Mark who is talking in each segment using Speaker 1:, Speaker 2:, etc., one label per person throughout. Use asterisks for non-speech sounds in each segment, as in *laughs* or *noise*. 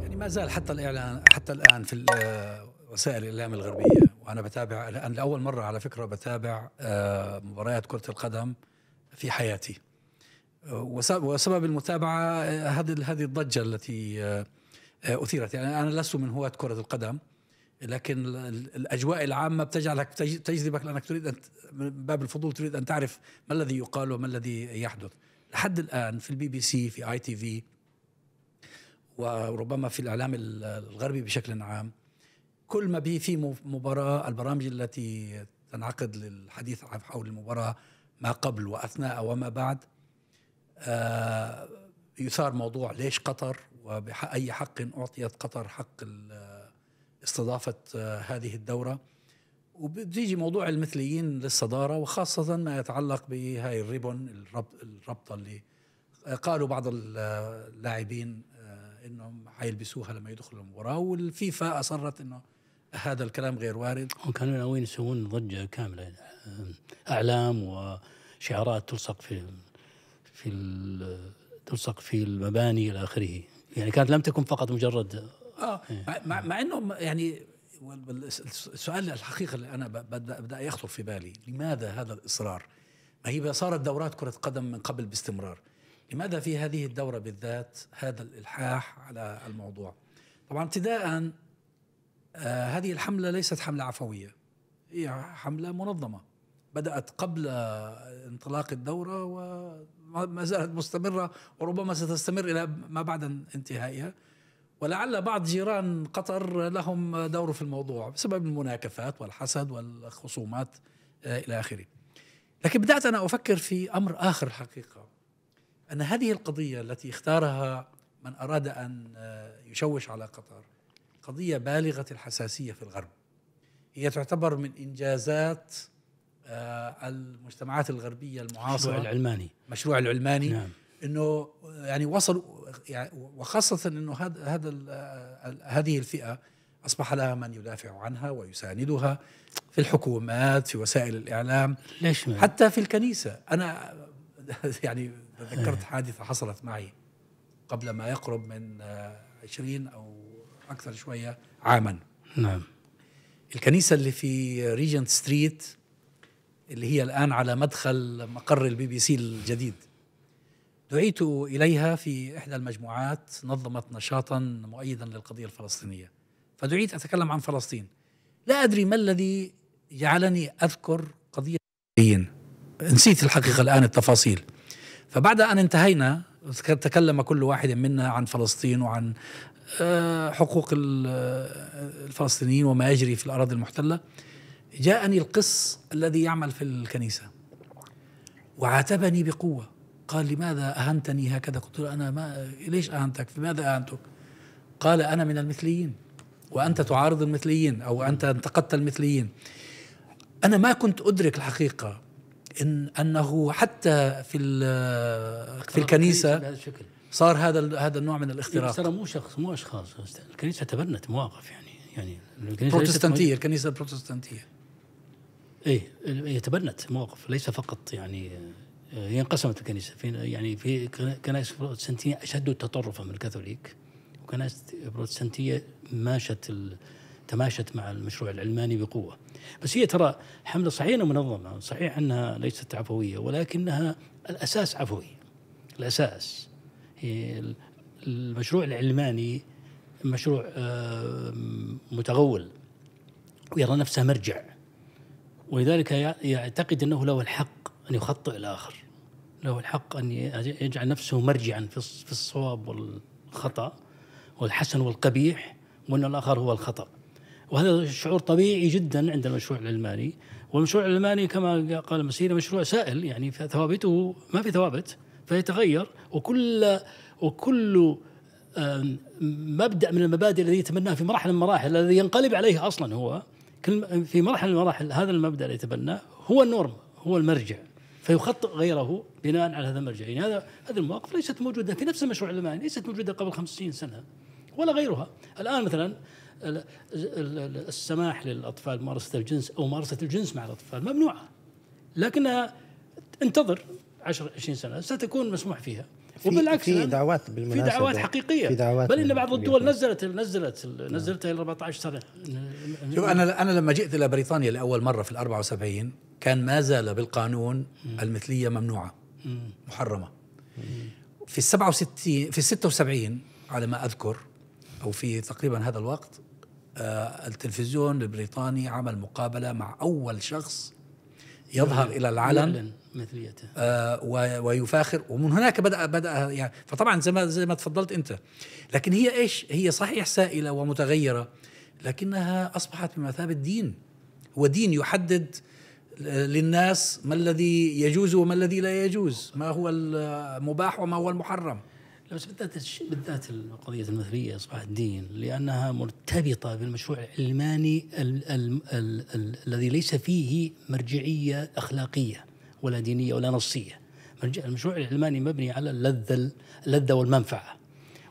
Speaker 1: يعني ما زال حتى الاعلان حتى الان في آه، وسائل الاعلام الغربيه وانا بتابع الان لاول مره على فكره بتابع آه، مباريات كره القدم في حياتي آه، وسبب المتابعه هذه هذه الضجه التي اثيرت يعني انا لست من هواة كره القدم لكن الاجواء العامه بتجعلك تجذبك لانك تريد ان من باب الفضول تريد ان تعرف ما الذي يقال وما الذي يحدث لحد الان في البي بي سي في اي تي في وربما في الإعلام الغربي بشكل عام كل ما به في مباراة البرامج التي تنعقد للحديث حول المباراة ما قبل وأثناء وما بعد آه، يثار موضوع ليش قطر وبأي حق أعطيت قطر حق استضافة آه، هذه الدورة وبتيجي موضوع المثليين للصدارة وخاصة ما يتعلق بهاي الريبون الربطة اللي قالوا بعض آه، اللاعبين انهم حيلبسوها لما يدخلوا المباراه والفيفا اصرت انه هذا الكلام غير وارد وكانوا ناويين يسوون ضجه كامله اعلام
Speaker 2: وشعارات تلصق في في تلصق في المباني الى اخره يعني كانت لم تكن فقط مجرد
Speaker 1: اه إيه. مع, مع انه يعني السؤال الحقيقه اللي انا بدا بدا يخطر في بالي لماذا هذا الاصرار؟ ما هي صارت دورات كره قدم من قبل باستمرار لماذا في هذه الدورة بالذات هذا الإلحاح على الموضوع طبعا ابتداء آه هذه الحملة ليست حملة عفوية هي حملة منظمة بدأت قبل انطلاق الدورة وما زالت مستمرة وربما ستستمر إلى ما بعد انتهائها ولعل بعض جيران قطر لهم دور في الموضوع بسبب المناكفات والحسد والخصومات آه، إلى آخره لكن بدأت أنا أفكر في أمر آخر حقيقة أن هذه القضية التي اختارها من أراد أن آه، يشوش على قطر قضية بالغة الحساسية في الغرب هي تعتبر من إنجازات آه، المجتمعات الغربية المعاصرة مشروع العلماني مشروع العلماني نعم. انه آه، يعني وصلوا يعني وخاصه انه هذا هذا هذه الفئه اصبح لها من يدافع عنها ويساندها في الحكومات في وسائل الاعلام ليش حتى في الكنيسه انا *laughs* يعني تذكرت حادثة حصلت معي قبل ما يقرب من آه، عشرين أو أكثر شوية عاما نعم الكنيسة اللي في ريجنت ستريت اللي هي الآن على مدخل مقر البي بي سي الجديد دعيت إليها في إحدى المجموعات نظمت نشاطا مؤيدا للقضية الفلسطينية فدعيت أتكلم عن فلسطين لا أدري ما الذي جعلني أذكر قضية نسيت الحقيقة الآن التفاصيل فبعد أن انتهينا تكلم كل واحد منا عن فلسطين وعن آه، حقوق آه، الفلسطينيين وما يجري في الأراضي المحتلة جاءني القس الذي يعمل في الكنيسة وعاتبني بقوة قال لماذا أهنتني هكذا قلت له أنا ما ليش أهنتك في ماذا أهنتك قال أنا من المثليين وأنت تعارض المثليين أو أنت انتقدت المثليين أنا ما كنت أدرك الحقيقة إن أنه حتى في في الكنيسة بهذا الشكل صار هذا هذا النوع من الاختراق ترى
Speaker 2: مو شخص مو اشخاص الكنيسه تبنت مواقف يعني يعني الكنيسه بروتستانتيه الكنيسه البروتستانتيه ايه هي إيه، تبنت مواقف ليس فقط يعني هي انقسمت الكنيسه في يعني في كنائس بروتستانتيه اشد تطرفا من الكاثوليك وكنائس بروتستانتيه ماشت تماشت مع المشروع العلماني بقوه. بس هي ترى حمله صحيح انها منظمه، صحيح انها ليست عفويه ولكنها الاساس عفوي. الاساس هي المشروع العلماني مشروع متغول ويرى نفسه مرجع ولذلك يعتقد انه له الحق ان يخطئ الاخر له الحق ان يجعل نفسه مرجعا في الصواب والخطا والحسن والقبيح وان الاخر هو الخطا وهذا شعور طبيعي جدا عند المشروع العلماني والمشروع العلماني كما قال مسيرة مشروع سائل يعني ثوابته ما في ثوابت فيتغير وكل وكل مبدا من المبادئ الذي يتبناه في مرحله من المراحل الذي ينقلب عليه اصلا هو في مرحله من المراحل هذا المبدا الذي يتبناه هو النورم هو المرجع فيخطئ غيره بناء على هذا المرجع يعني هذا هذه المواقف ليست موجوده في نفس المشروع العلماني ليست موجوده قبل 50 سنه ولا غيرها الان مثلا السماح للاطفال بممارسه الجنس او ممارسه الجنس مع الاطفال ممنوعه لكنها انتظر 10 20 سنه ستكون مسموح فيها
Speaker 3: وبالعكس في دعوات بالمناسبه في دعوات حقيقيه في دعوات بل ان بعض الدول
Speaker 2: نزلت نزلت نزلتها الى 14 سنه شوف
Speaker 1: انا انا لما جئت الى بريطانيا لاول مره في ال 74 كان ما زال بالقانون المثليه ممنوعه محرمه في ال 67 في ال 76 على ما اذكر او في تقريبا هذا الوقت آه، التلفزيون البريطاني عمل مقابله مع اول شخص يظهر الى العلن مثليته آه ويفاخر ومن هناك بدا بدا يعني فطبعا زي ما زي ما تفضلت انت لكن هي ايش هي صحيح سائله ومتغيره لكنها اصبحت بمثابه دين هو دين يحدد آه، للناس ما الذي يجوز وما الذي لا يجوز ما هو المباح وما هو المحرم بس بالذات بالذات
Speaker 2: القضيه المثليه اصبح الدين لانها مرتبطه بالمشروع العلماني الذي ليس فيه مرجعيه اخلاقيه ولا دينيه ولا نصيه. المشروع العلماني مبني على اللذه اللذه والمنفعه.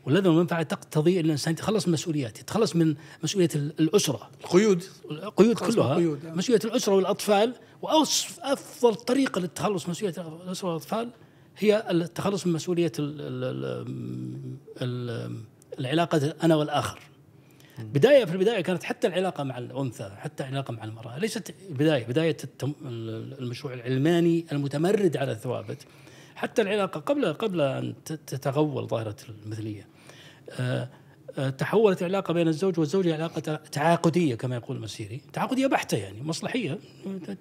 Speaker 2: واللذه والمنفعه تقتضي ان الانسان يتخلص من مسؤولياته، يتخلص من مسؤوليه الاسره. القيود. القيود كلها. آه. مسؤوليه الاسره والاطفال وافضل طريقه للتخلص من مسؤوليه الاسره والاطفال هي التخلص من مسؤوليه ال ال ال العلاقه انا والاخر بدايه في البدايه كانت حتى العلاقه مع الانثى حتى العلاقه مع المراه ليست بدايه بدايه المشروع العلماني المتمرد على الثوابت حتى العلاقه قبل قبل ان تتغول ظاهره المثليه آه، آه، تحولت العلاقه بين الزوج والزوجه علاقه تعاقديه كما يقول المسيري، تعاقديه بحته يعني مصلحيه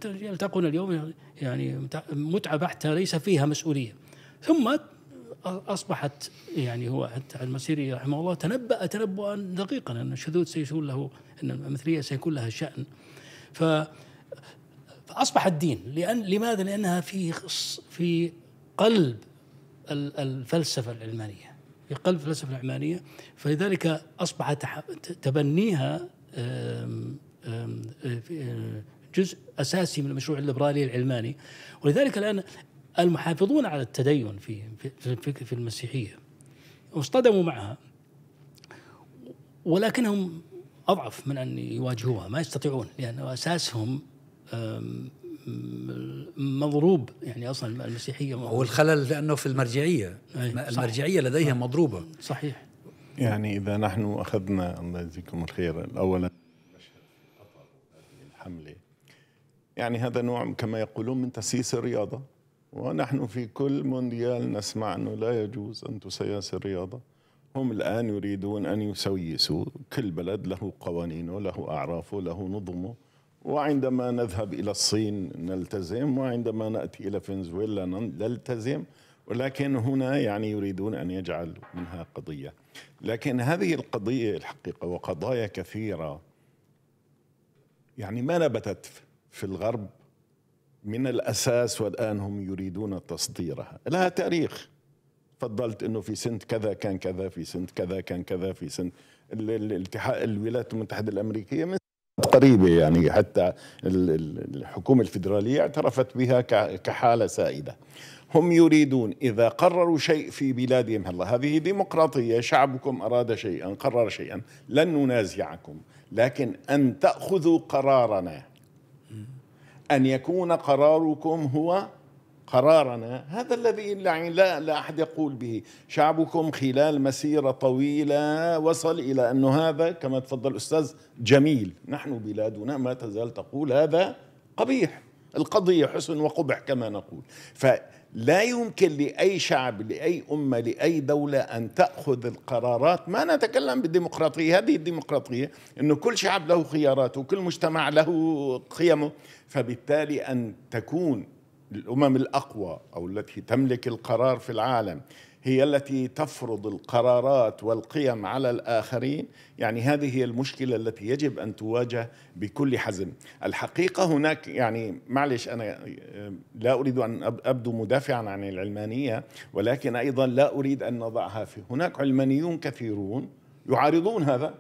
Speaker 2: يلتقون اليوم يعني متعه بحته ليس فيها مسؤوليه. ثم أصبحت يعني هو حتى المسيري رحمه الله تنبأ تنبؤا دقيقا أن الشذوذ سيكون له أن المثلية سيكون لها شأن ف فأصبح الدين لأن لماذا؟ لأنها في في قلب الفلسفة العلمانية في قلب الفلسفة العلمانية فلذلك أصبح تبنيها آه، آه، جزء أساسي من المشروع الليبرالي العلماني ولذلك الآن المحافظون على التدين في في, في المسيحيه اصطدموا معها ولكنهم اضعف من ان يواجهوها ما يستطيعون لان يعني اساسهم مضروب يعني اصلا
Speaker 1: المسيحيه مضروب. والخلل لانه في المرجعيه أي المرجعيه صحيح. لديها نعم. مضروبه صحيح
Speaker 4: يعني اذا نحن اخذنا الله يجزيكم الخير اولا الحمله يعني هذا نوع كما يقولون من تسييس الرياضه ونحن في كل مونديال نسمع أنه لا يجوز أن تسيس الرياضة هم الآن يريدون أن يسيسوا كل بلد له قوانينه له أعرافه له نظمه وعندما نذهب إلى الصين نلتزم وعندما نأتي إلى فنزويلا نلتزم ولكن هنا يعني يريدون أن يجعلوا منها قضية لكن هذه القضية الحقيقة وقضايا كثيرة يعني ما نبتت في الغرب من الأساس والآن هم يريدون تسطيرها لها تاريخ فضلت أنه في سنة كذا كان كذا في سنة كذا كان كذا في سنة الولايات المتحدة الأمريكية من قريبة يعني حتى الحكومة الفيدرالية اعترفت بها كحالة سائدة هم يريدون إذا قرروا شيء في بلادهم هلا هذه ديمقراطية شعبكم أراد شيئا قرر شيئا لن ننازعكم لكن أن تأخذوا قرارنا أن يكون قراركم هو قرارنا هذا الذي لا, لا أحد يقول به شعبكم خلال مسيرة طويلة وصل إلى أن هذا كما تفضل الأستاذ جميل نحن بلادنا ما تزال تقول هذا قبيح القضية حسن وقبح كما نقول ف لا يمكن لأي شعب لأي أمة لأي دولة أن تأخذ القرارات ما نتكلم بالديمقراطية هذه الديمقراطية أنه كل شعب له خياراته وكل مجتمع له قيمه فبالتالي أن تكون الأمم الأقوى أو التي تملك القرار في العالم هي التي تفرض القرارات والقيم على الآخرين يعني هذه هي المشكلة التي يجب أن تواجه بكل حزم الحقيقة هناك يعني معلش أنا لا أريد أن أبدو مدافعا عن العلمانية ولكن أيضا لا أريد أن نضعها في هناك علمانيون كثيرون يعارضون هذا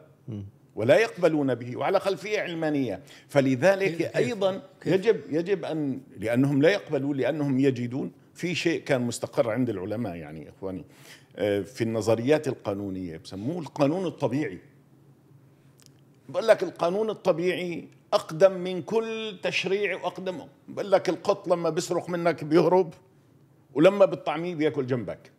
Speaker 4: ولا يقبلون به وعلى خلفية علمانية فلذلك أيضا يجب يجب أن لأنهم لا يقبلون لأنهم يجدون في شيء كان مستقر عند العلماء يعني اخواني آه، في النظريات القانونيه بسموه القانون الطبيعي بقول لك القانون الطبيعي اقدم من كل تشريع واقدم بقول لك القط لما بيسرق منك بيهرب ولما بتطعميه بياكل جنبك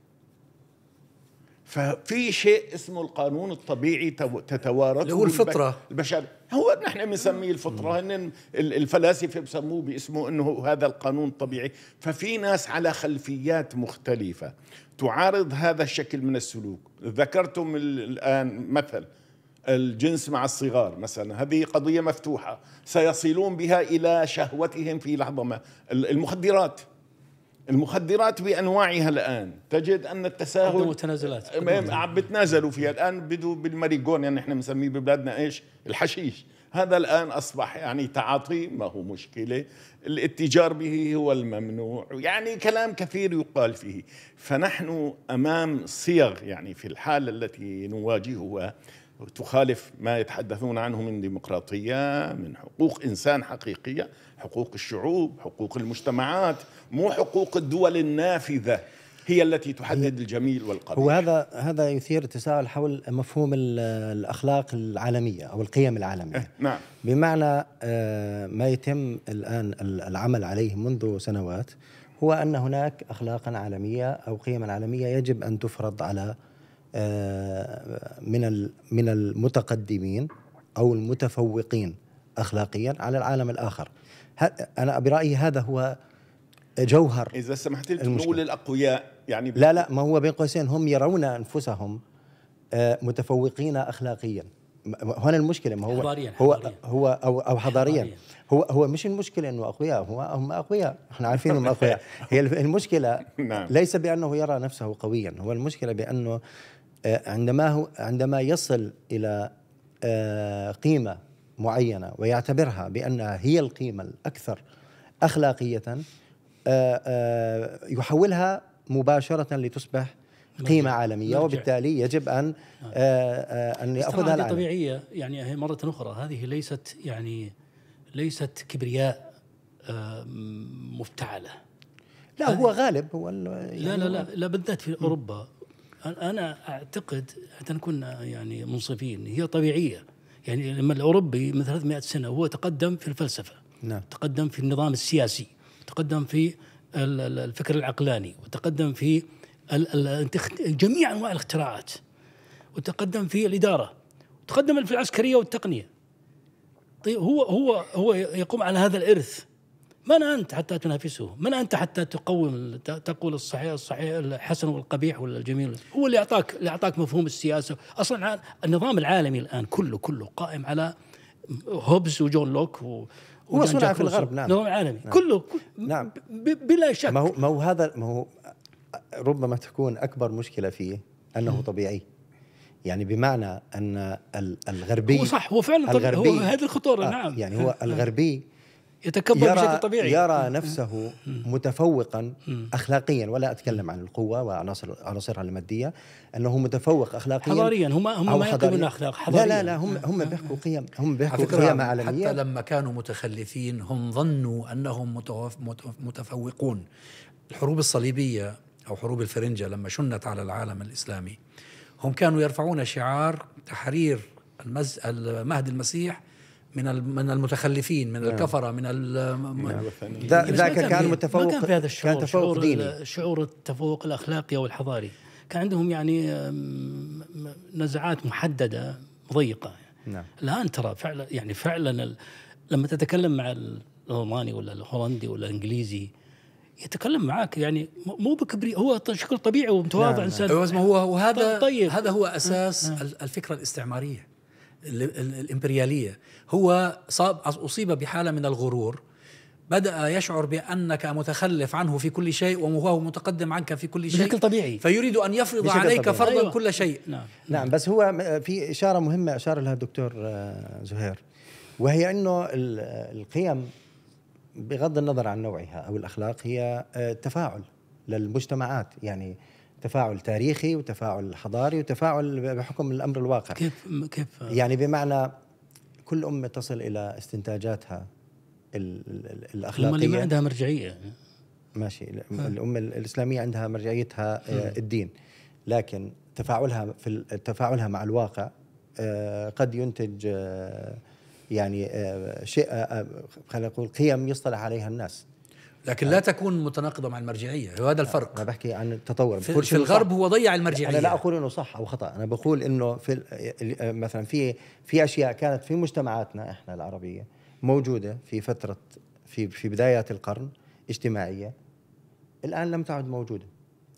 Speaker 4: ففي شيء اسمه القانون الطبيعي تتوارثه اللي هو الفطره البشر هو نحن بنسميه الفطره هن الفلاسفه بسموه باسمه انه هذا القانون الطبيعي ففي ناس على خلفيات مختلفه تعارض هذا الشكل من السلوك ذكرتم الان مثل الجنس مع الصغار مثلا هذه قضيه مفتوحه سيصلون بها الى شهوتهم في لحظه ما المخدرات المخدرات بانواعها الان تجد ان التساهل عندهم آه، عم بتنازلوا فيها الان بدوا بالماريجون يعني احنا بنسميه ببلادنا ايش الحشيش هذا الان اصبح يعني تعاطي ما هو مشكله الاتجار به هو الممنوع يعني كلام كثير يقال فيه فنحن امام صيغ يعني في الحاله التي نواجهها تخالف ما يتحدثون عنه من ديمقراطية من حقوق إنسان حقيقية حقوق الشعوب حقوق المجتمعات مو حقوق الدول النافذة هي التي تحدد الجميل والقبيح وهذا
Speaker 3: هذا يثير تساؤل حول مفهوم الاخلاق العالميه او القيم العالميه إيه، نعم بمعنى آه، ما يتم الان العمل عليه منذ سنوات هو ان هناك اخلاقا عالميه او قيما عالميه يجب ان تفرض على آه، من من المتقدمين او المتفوقين اخلاقيا على العالم الاخر انا برايي هذا هو جوهر اذا
Speaker 4: سمحت لي نقول الاقوياء يعني لا لا
Speaker 3: ما هو بين قوسين هم يرون انفسهم آه، متفوقين اخلاقيا هنا المشكله ما هو حضارياً هو حضارياً هو او او حضاريا, هو هو مش المشكله انه اقوياء هو هم اقوياء احنا عارفين انهم اقوياء هي المشكله *laughs* نعم. ليس بانه يرى نفسه قويا هو المشكله بانه آه، عندما هو عندما يصل الى آه، قيمه معينه ويعتبرها بانها هي القيمه الاكثر اخلاقيه آه، يحولها مباشره لتصبح قيمة عالمية مرجع. وبالتالي يجب أن أن يأخذها العالم
Speaker 2: طبيعية يعني هي مرة أخرى هذه ليست يعني ليست كبرياء مفتعلة لا هو
Speaker 3: غالب هو لا لا يعني لا,
Speaker 2: لا بالذات في أوروبا انا اعتقد حتى نكون يعني منصفين هي طبيعيه يعني لما الاوروبي من 300 سنه هو تقدم في الفلسفه نعم. تقدم في النظام السياسي تقدم في الفكر العقلاني وتقدم في جميع انواع الاختراعات وتقدم في الاداره وتقدم في العسكريه والتقنيه طيب هو هو هو يقوم على هذا الارث من أنت حتى تنافسه من أنت حتى تقوم تقول الصحيح الصحيح الحسن والقبيح ولا الجميل هو اللي أعطاك اللي أعطاك مفهوم السياسة أصلا النظام العالمي الآن كله كله قائم على هوبز وجون لوك
Speaker 3: و هو صنع في الغرب نعم نظام عالمي نعم. كله نعم بلا شك ما هو ما هو هذا ما هو ربما تكون اكبر مشكله فيه انه طبيعي يعني بمعنى ان الغربي هو صح هو فعلا الغربي هو هذه الخطوره آه نعم يعني هو آه، آه. الغربي يتكبر يرى بشكل طبيعي يرى نفسه متفوقا اخلاقيا ولا اتكلم عن القوه وعناصر عناصرها الماديه انه متفوق اخلاقيا حضاريا هم هم ما يقبلون اخلاق حضاريا لا لا لا هم هم بيحكوا قيم هم بيحكوا قيم عالميه حتى لما
Speaker 1: كانوا متخلفين هم ظنوا انهم متفوقون الحروب الصليبيه او حروب الفرنجه لما شنت على العالم الاسلامي هم كانوا يرفعون شعار تحرير المهد المسيح من من المتخلفين من نعم. الكفره من نعم.
Speaker 4: يعني ذاك كان, كان متفوق كان في هذا الشعور كان تفوق
Speaker 1: ديني
Speaker 2: شعور التفوق الاخلاقي او الحضاري كان عندهم يعني نزعات محدده ضيقه نعم الان ترى فعلا يعني فعلا لما تتكلم مع الالماني ولا الهولندي ولا الانجليزي يتكلم معك يعني
Speaker 1: مو بكبري هو شكل طبيعي ومتواضع نعم، انسان هو وهذا طيب هذا هو اساس الفكره الاستعماريه الإمبريالية هو صاب أصيب بحالة من الغرور بدأ يشعر بأنك متخلف عنه في كل شيء وهو متقدم عنك في كل شيء بشكل طبيعي فيريد أن يفرض عليك طبيعي. فرضا أيوة. كل شيء نعم.
Speaker 3: نعم. نعم بس هو في إشارة مهمة أشار لها الدكتور آه، زهير وهي أنه القيم بغض النظر عن نوعها أو الأخلاق هي آه، تفاعل للمجتمعات يعني تفاعل تاريخي وتفاعل حضاري وتفاعل بحكم الامر الواقع كيف كيف يعني بمعنى كل امه تصل الى استنتاجاتها الاخلاقيه الامه اللي ما عندها مرجعيه ماشي الامه الاسلاميه عندها مرجعيتها آه، الدين لكن تفاعلها في تفاعلها مع الواقع آه، قد ينتج آه، يعني شيء خلينا نقول قيم يصطلح عليها الناس لكن لا تكون متناقضه مع المرجعيه هذا الفرق انا بحكي عن التطور في, في الغرب هو ضيع المرجعيه انا لا اقول انه صح او خطا انا بقول انه في مثلا في في اشياء كانت في مجتمعاتنا احنا العربيه موجوده في فتره في في بدايات القرن اجتماعيه الان لم تعد موجوده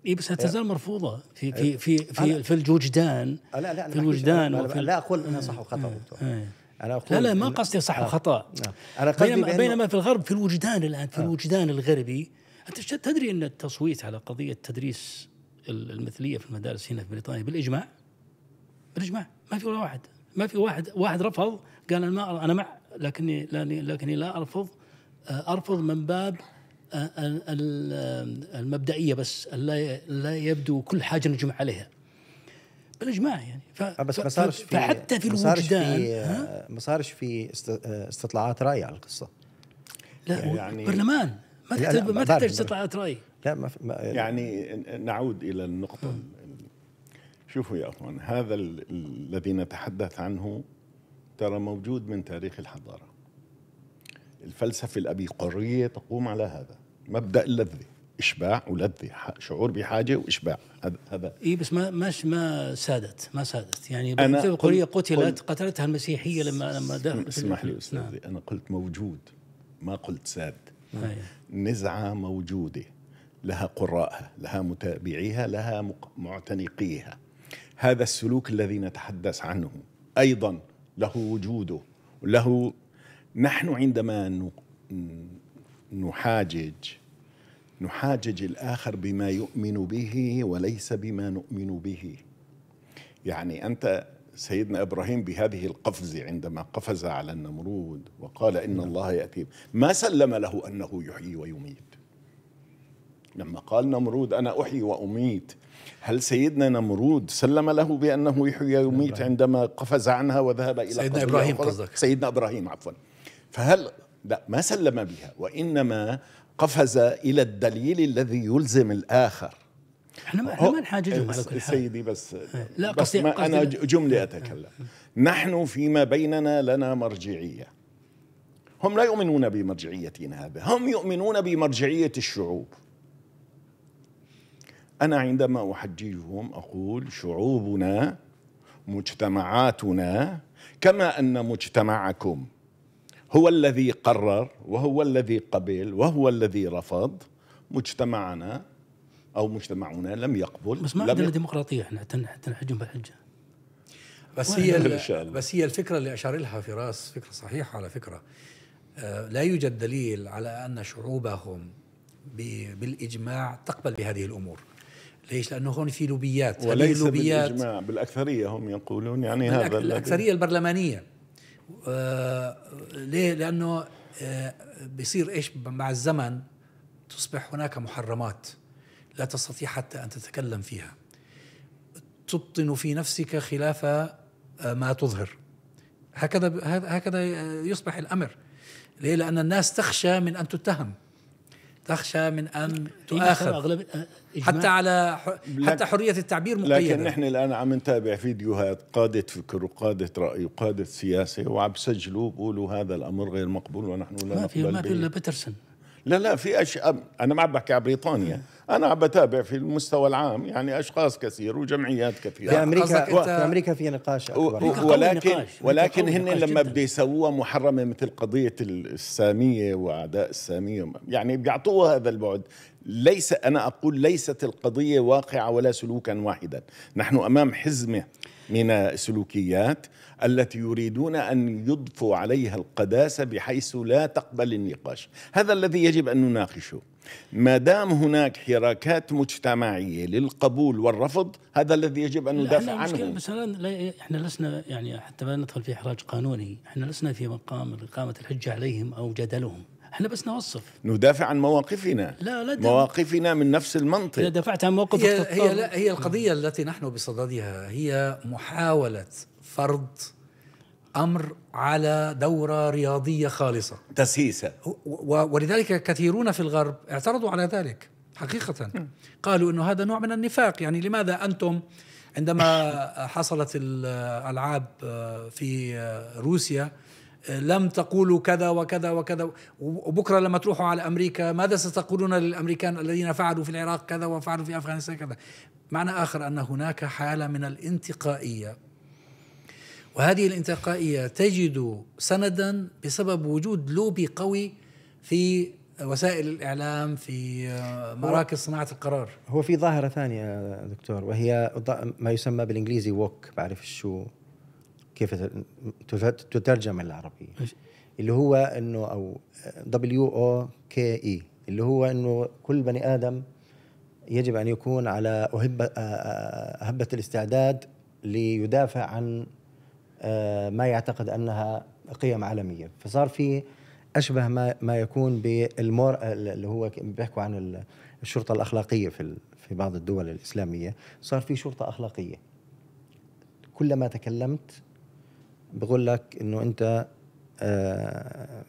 Speaker 2: اي بس لا تزال مرفوضه في في في في, في
Speaker 3: الوجدان لا لا في الوجدان لا
Speaker 2: اقول انها صح آه، وخطا آه.
Speaker 3: دكتور انا اقول لا لا ما قصدي صح وخطا آه، نعم. انا قصدي بينما, بينما
Speaker 2: في الغرب في الوجدان الان في آه. الوجدان الغربي انت تدري ان التصويت على قضيه تدريس المثليه في المدارس هنا في بريطانيا بالاجماع بالاجماع ما في ولا واحد ما في واحد واحد رفض قال انا ما انا مع لكني لكني لا ارفض آه، ارفض من باب المبدئيه بس لا لا يبدو كل حاجه نجمع عليها بالاجماع يعني ف... بس ما صارش في فحتى في الوجدان
Speaker 3: آه، ما صارش في استطلاعات راي
Speaker 4: على القصه
Speaker 2: لا يعني برلمان ما تحتاج ما تحتاج استطلاعات راي
Speaker 4: لا ما, ما آه، يعني نعود الى النقطه آه. شوفوا يا اخوان هذا الذي نتحدث عنه ترى موجود من تاريخ الحضاره الفلسفه الابيقوريه تقوم على هذا مبدا اللذه اشباع ولذه شعور بحاجه واشباع هذا هذا
Speaker 2: اي بس ما ما ما سادت ما سادت يعني أنا القريه قتلت قلت قتلتها المسيحيه لما لما اسمح لي استاذي نعم.
Speaker 4: انا قلت موجود ما قلت ساد آه، نزعه موجوده لها قراءها لها متابعيها لها معتنقيها هذا السلوك الذي نتحدث عنه ايضا له وجوده له نحن عندما نحاجج نحاجج الآخر بما يؤمن به وليس بما نؤمن به يعني أنت سيدنا إبراهيم بهذه القفز عندما قفز على النمرود وقال إن نعم. الله يأتي ما سلم له أنه يحيي ويميت لما قال نمرود أنا أحيي وأميت هل سيدنا نمرود سلم له بأنه يحيي ويميت عندما قفز عنها وذهب إلى سيدنا إبراهيم قصدك سيدنا إبراهيم عفوا فهل لا ما سلم بها وإنما قفز الى الدليل الذي يلزم الاخر احنا ما احنا ما نحاججهم على كل حال سيدي بس إيه، لا بس ما انا جمله اتكلم نحن فيما بيننا لنا مرجعيه هم لا يؤمنون بمرجعيتنا هذا هم يؤمنون بمرجعيه الشعوب انا عندما احججهم اقول شعوبنا مجتمعاتنا كما ان مجتمعكم هو الذي قرر وهو الذي قبل وهو الذي رفض مجتمعنا او مجتمعنا لم يقبل بس ما عندنا
Speaker 1: ديمقراطيه احنا تنحجم بالحجه بس هي بس هي الفكره اللي اشار لها فراس فكره صحيحه على فكره آه، لا يوجد دليل على ان شعوبهم بالاجماع تقبل بهذه الامور ليش؟ لانه هون في لوبيات وليس اللوبيات بالاجماع
Speaker 4: بالاكثريه هم يقولون يعني هذا الاكثريه
Speaker 1: البرلمانيه آه، ليه؟ لأنه آه، بيصير إيش مع الزمن تصبح هناك محرمات لا تستطيع حتى أن تتكلم فيها تبطن في نفسك خلاف آه، ما تظهر هكذا هكذا يصبح الأمر ليه؟ لأن الناس تخشى من أن تتهم تخشى من ان إيه، تؤاخذ أه، حتى على حتى حريه التعبير مقيده لكن نحن
Speaker 4: الان عم نتابع فيديوهات قاده فكر وقاده راي وقاده سياسه وعم بسجلوا بيقولوا هذا الامر غير مقبول ونحن لا ما في ما في الا بيترسن لا لا في اشياء انا ما عم بحكي على بريطانيا انا عم بتابع في المستوى العام يعني اشخاص كثير وجمعيات كثيره في امريكا و... في امريكا في نقاش أكبر و... ولكن نقاش. ولكن هن لما بده يسووها محرمه مثل قضيه الساميه واعداء الساميه يعني بيعطوها هذا البعد ليس انا اقول ليست القضيه واقعه ولا سلوكا واحدا نحن امام حزمه من السلوكيات التي يريدون أن يضفوا عليها القداسة بحيث لا تقبل النقاش هذا الذي يجب أن نناقشه ما دام هناك حراكات مجتمعيه للقبول والرفض هذا الذي يجب ان ندافع عنه بس
Speaker 2: لا احنا لسنا يعني حتى ما ندخل في احراج قانوني احنا لسنا في مقام اقامه الحجه عليهم
Speaker 1: او جدلهم
Speaker 4: احنا بس نوصف ندافع عن مواقفنا لا لا مواقفنا من نفس المنطق اذا دافعت عن موقف هي هي, لا هي
Speaker 1: القضيه التي نحن بصددها هي محاوله فرض امر على دوره رياضيه خالصه تسييسه ولذلك كثيرون في الغرب اعترضوا على ذلك حقيقه قالوا انه هذا نوع من النفاق يعني لماذا انتم عندما حصلت الالعاب في روسيا لم تقولوا كذا وكذا وكذا وبكره لما تروحوا على امريكا ماذا ستقولون للامريكان الذين فعلوا في العراق كذا وفعلوا في افغانستان كذا معنى اخر ان هناك حاله من الانتقائيه وهذه الانتقائيه تجد سندا بسبب وجود لوبي قوي في وسائل الاعلام في مراكز صناعه
Speaker 3: القرار هو في ظاهره ثانيه دكتور وهي ما يسمى بالانجليزي ووك بعرف شو كيف تترجم العربية اللي هو انه او دبليو او كي اي اللي هو انه كل بني ادم يجب ان يكون على اهبه اهبه الاستعداد ليدافع عن ما يعتقد انها قيم عالميه فصار في اشبه ما ما يكون بالمور اللي هو بيحكوا عن الشرطه الاخلاقيه في في بعض الدول الاسلاميه صار في شرطه اخلاقيه كلما تكلمت بقول لك انه انت آه،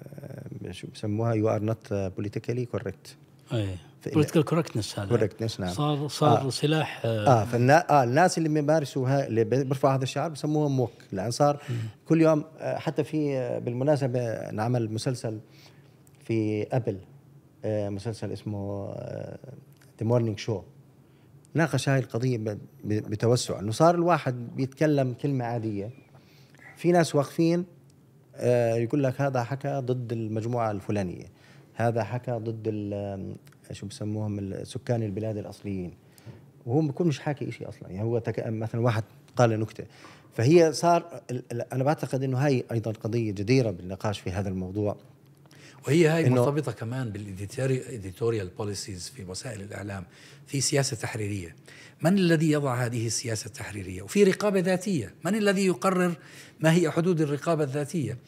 Speaker 3: آه، شو بسموها يو ار نوت بوليتيكالي كوركت ايه بوليتيكال كوركتنس هذا كوركتنس نعم صار صار آه.
Speaker 2: سلاح اه, آه
Speaker 3: فالنا آه الناس اللي بيمارسوا اللي بيرفعوا هذا الشعار بسموهم موك لان صار مم. كل يوم آه، حتى في بالمناسبه انعمل مسلسل في ابل مسلسل اسمه ذا مورنينج شو ناقش هاي القضيه بتوسع انه صار الواحد بيتكلم كلمه عاديه في ناس واقفين آه، يقول لك هذا حكى ضد المجموعه الفلانيه هذا حكى ضد آه، شو بسموهم سكان البلاد الاصليين وهو بيكون مش حاكي شيء اصلا يعني هو تك... مثلا واحد قال نكته فهي صار انا بعتقد انه هاي ايضا قضيه جديره بالنقاش في هذا الموضوع وهي هاي مرتبطه
Speaker 1: كمان بالإديتوريال بوليسيز في وسائل الاعلام في سياسه تحريريه من الذي يضع هذه السياسه التحريريه وفي رقابه ذاتيه من الذي يقرر ما هي حدود الرقابه الذاتيه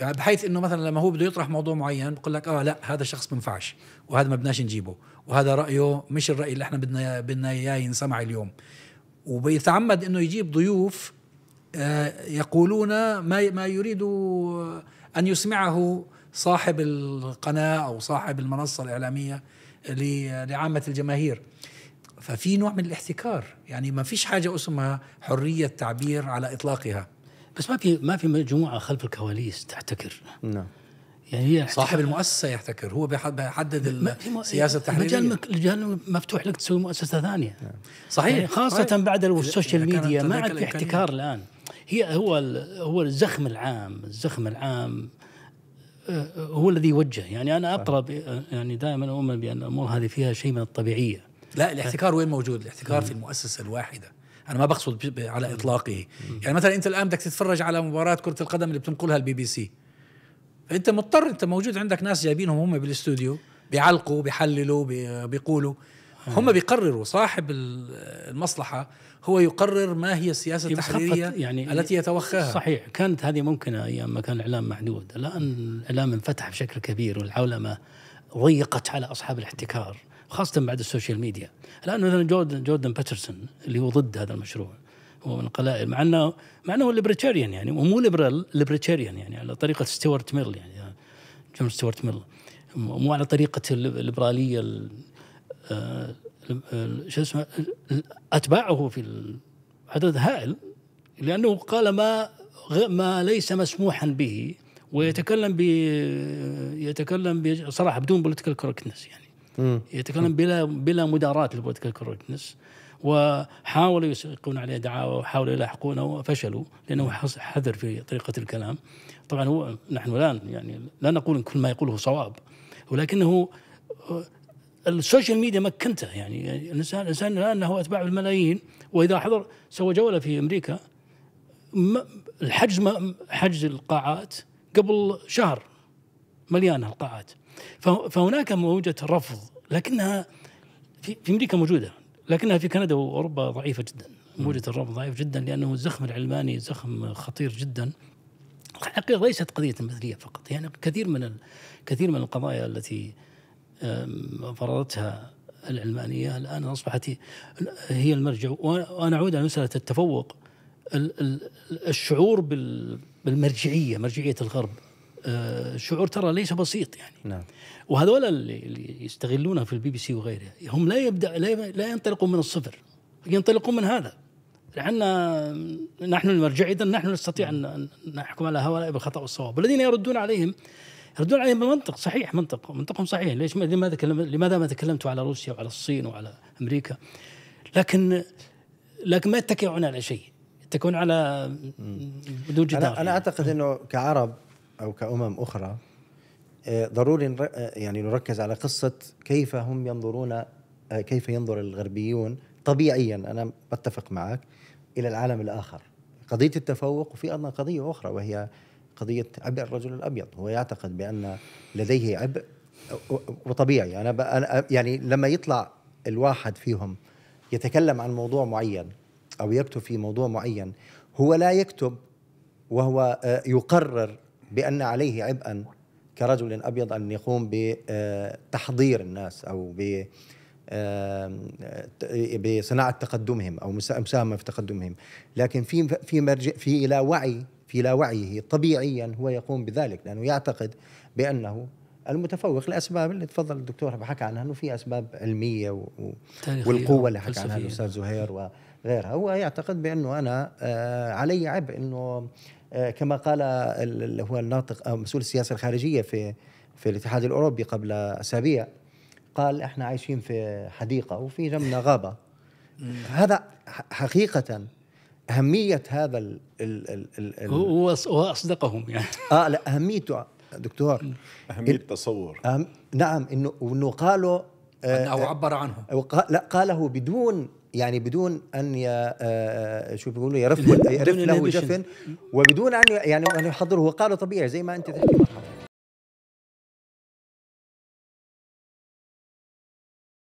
Speaker 1: بحيث انه مثلا لما هو بده يطرح موضوع معين بقول لك اه لا هذا شخص بنفعش وهذا ما بدناش نجيبه وهذا رايه مش الراي اللي احنا بدنا بدنا اياه ينسمع اليوم وبيتعمد انه يجيب ضيوف آه، يقولون ما ما يريد ان يسمعه صاحب القناه او صاحب المنصه الاعلاميه لعامه الجماهير ففي نوع من الاحتكار يعني ما فيش حاجه اسمها حريه تعبير على اطلاقها بس ما في ما في مجموعه خلف الكواليس تحتكر نعم يعني هي صاحب المؤسسه يحتكر هو بيحدد السياسه التحريريه
Speaker 2: المجال مفتوح لك تسوي مؤسسه ثانيه نعم.
Speaker 1: صحيح يعني خاصه صحيح. بعد السوشيال ميديا ما عاد في احتكار الان
Speaker 2: هي هو هو الزخم العام الزخم العام آه، هو الذي يوجه يعني انا اقرا آه، يعني دائما اؤمن بان الامور هذه فيها شيء من الطبيعيه لا الاحتكار
Speaker 1: آه. وين موجود؟ الاحتكار في المؤسسه الواحده انا ما بقصد على اطلاقه يعني مثلا انت الان بدك تتفرج على مباراه كره القدم اللي بتنقلها البي بي سي فانت مضطر انت موجود عندك ناس جايبينهم هم بالاستوديو بيعلقوا بيحللوا بيقولوا هم بيقرروا صاحب المصلحه هو يقرر ما هي السياسه التحريريه يعني التي يتوخاها صحيح
Speaker 2: كانت هذه ممكنه ايام ما كان الاعلام محدود الان الاعلام انفتح بشكل كبير والعولمه ضيقت على اصحاب الاحتكار خاصه بعد السوشيال ميديا الان مثلا جوردن جوردن باترسون اللي هو ضد هذا المشروع هو من القلائل مع انه مع انه ليبرتيريان يعني ومو ليبرال ليبرتيريان يعني على طريقه ستيوارت ميل يعني جون ستيوارت ميل مو على طريقه الليبراليه آه، شو اسمه اتباعه في عدد هائل لانه قال ما ما ليس مسموحا به ويتكلم ب يتكلم بصراحه بدون بوليتيكال كوركتنس يعني يتكلم بلا بلا مداراة للبوليتيكال كوركتنس وحاولوا يسقون عليه دعاوى وحاولوا يلاحقونه وفشلوا لانه حذر في طريقه الكلام طبعا هو نحن الان يعني لا نقول ان كل ما يقوله صواب ولكنه السوشيال ميديا مكنته يعني الانسان الانسان الان له اتباع بالملايين واذا حضر سوى جوله في امريكا الحجز ما حجز القاعات قبل شهر مليانه القاعات فهناك موجه رفض لكنها في, في امريكا موجوده لكنها في كندا واوروبا ضعيفه جدا موجه الرفض ضعيف جدا لانه الزخم العلماني زخم خطير جدا الحقيقه ليست قضيه مثليه فقط يعني كثير من كثير من القضايا التي فرضتها العلمانيه الان اصبحت هي المرجع وانا اعود على مساله التفوق الشعور بالمرجعيه مرجعيه الغرب أه، شعور ترى ليس بسيط يعني نعم وهذول اللي يستغلونها في البي بي سي وغيرها هم لا يبدا لا ينطلقون من الصفر ينطلقون من هذا لعلنا نحن المرجع اذا نحن نستطيع ان نحكم على هؤلاء بالخطا والصواب والذين يردون عليهم يردون عليهم بمنطق صحيح منطق منطقهم صحيح ليش لماذا لماذا ما تكلمتوا على روسيا وعلى الصين وعلى امريكا لكن لكن ما يتكئون على شيء يتكئون على
Speaker 3: بدون جدار انا, أنا يعني. اعتقد انه كعرب او كامم اخرى آه، ضروري آه، يعني نركز على قصه كيف هم ينظرون آه، كيف ينظر الغربيون طبيعيا انا بتفق معك الى العالم الاخر قضيه التفوق وفي ايضا قضيه اخرى وهي قضيه عبء الرجل الابيض هو يعتقد بان لديه عبء وطبيعي انا يعني لما يطلع الواحد فيهم يتكلم عن موضوع معين او يكتب في موضوع معين هو لا يكتب وهو آه، يقرر بان عليه عبئا كرجل ابيض ان يقوم بتحضير آه، الناس او ب آه، بصناعه تقدمهم او مساهمه في تقدمهم لكن في في مرجع في الى وعي في لا وعيه طبيعيا هو يقوم بذلك لانه يعتقد بانه المتفوق لاسباب اللي تفضل الدكتور حكى عنها انه في اسباب علميه و... والقوه اللي حكى عنها الاستاذ زهير وغيرها هو يعتقد بانه انا آه، علي عبء انه آه، كما قال اللي هو الناطق او آه، مسؤول السياسه الخارجيه في في الاتحاد الاوروبي قبل اسابيع قال احنا عايشين في حديقه وفي جنبنا غابه هذا حقيقه اهميه هذا ال ال ال ال هو اصدقهم يعني اه لا اهميته دكتور
Speaker 4: اهميه التصور
Speaker 3: أهم نعم انه وانه قالوا آه او آه، عبر عنه لا قاله بدون يعني بدون ان آه شو بيقولوا يرف يرف له جفن وبدون ان يعني ان يحضره هو قاله طبيعي زي ما انت تحكي مرحبا